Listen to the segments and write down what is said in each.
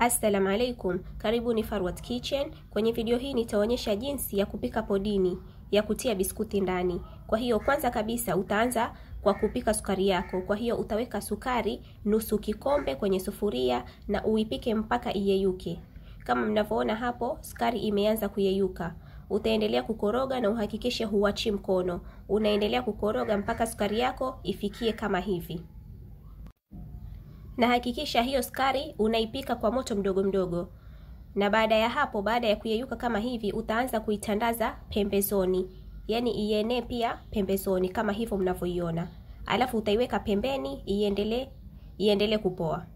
Assalamu alaikum, ni Farwat Kitchen. Kwenye video hii nitaonyesha jinsi ya kupika podini ya kutia biskuti ndani. Kwa hiyo kwanza kabisa utaanza kwa kupika sukari yako. Kwa hiyo utaweka sukari nusu kikombe kwenye sufuria na uipike mpaka iyeyuke. Kama mnavyoona hapo, sukari imeanza kuyeyuka. Utaendelea kukoroga na uhakikishe huachi mkono. Unaendelea kukoroga mpaka sukari yako ifikie kama hivi na hakikisha hiyo sukari unaipika kwa moto mdogo mdogo na baada ya hapo baada ya kuyeyuka kama hivi utaanza kuitandaza pembezoni yaani ienee pia pembezoni kama hivyo mnavyoiona alafu utaiweka pembeni iendelee iendelee kupoa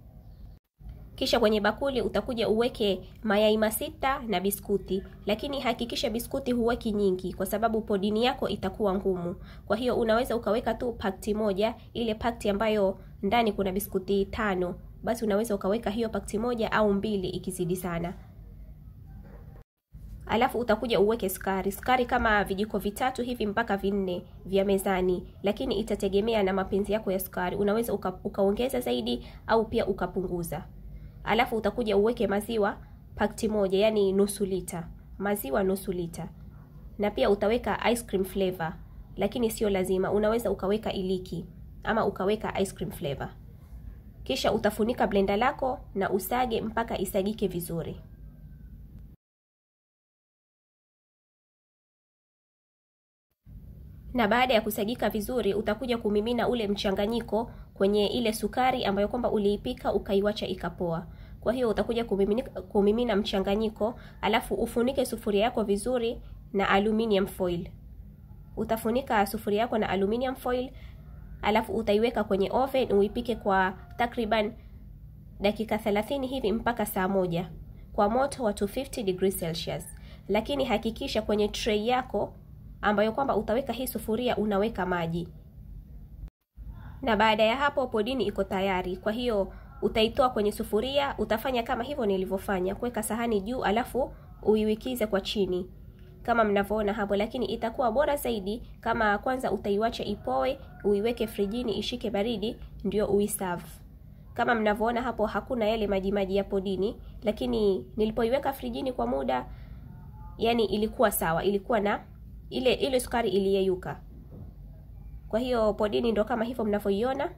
kisha kwenye bakuli utakuja uweke mayai masita na biskuti lakini hakikisha biskuti huweki nyingi kwa sababu podini yako itakuwa ngumu kwa hiyo unaweza ukaweka tu pakti moja ile pakti ambayo ndani kuna biskuti tano basi unaweza ukaweka hiyo pakti moja au mbili ikizidi sana alafu utakuja uweke sukari sukari kama vijiko vitatu hivi mpaka vinne vya mezani lakini itategemea na mapenzi yako ya sukari unaweza uka, ukaongeza zaidi au pia ukapunguza alafu utakuja uweke maziwa pakti moja yani nusu lita maziwa nusu lita na pia utaweka ice cream flavor lakini sio lazima unaweza ukaweka iliki ama ukaweka ice cream flavor kisha utafunika blender lako na usage mpaka isagike vizuri na baada ya kusagika vizuri utakuja kumimina ule mchanganyiko kwenye ile sukari ambayo kwamba uliipika ukaiwacha ikapoa kwa hiyo utakuja kumimina, kumimina mchanganyiko alafu ufunike sufuria yako vizuri na aluminium foil utafunika sufuria yako na aluminium foil alafu utaiweka kwenye oven uipike kwa takriban dakika 30 hivi mpaka saa moja kwa moto wa 250 degrees celsius lakini hakikisha kwenye tray yako ambayo kwamba utaweka hii sufuria, unaweka maji, na baada ya hapo podini iko tayari. Kwa hiyo utaitoa kwenye sufuria, utafanya kama hivyo nilivyofanya, kuweka sahani juu, alafu uiwikize kwa chini kama mnavyoona hapo, lakini itakuwa bora zaidi kama kwanza utaiwacha ipoe, uiweke frijini ishike baridi, ndio uisave. Kama mnavyoona hapo, hakuna yale maji maji ya podini, lakini nilipoiweka frijini kwa muda, yani ilikuwa sawa, ilikuwa na ile ile sukari iliyeyuka. Kwa hiyo podini ndo kama hivyo mnavyoiona,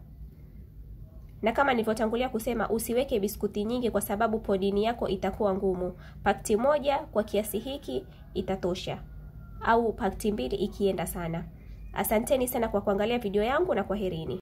na kama nilivyotangulia kusema, usiweke biskuti nyingi kwa sababu podini yako itakuwa ngumu. Pakti moja kwa kiasi hiki itatosha, au pakti mbili ikienda sana. Asanteni sana kwa kuangalia video yangu na kwaherini.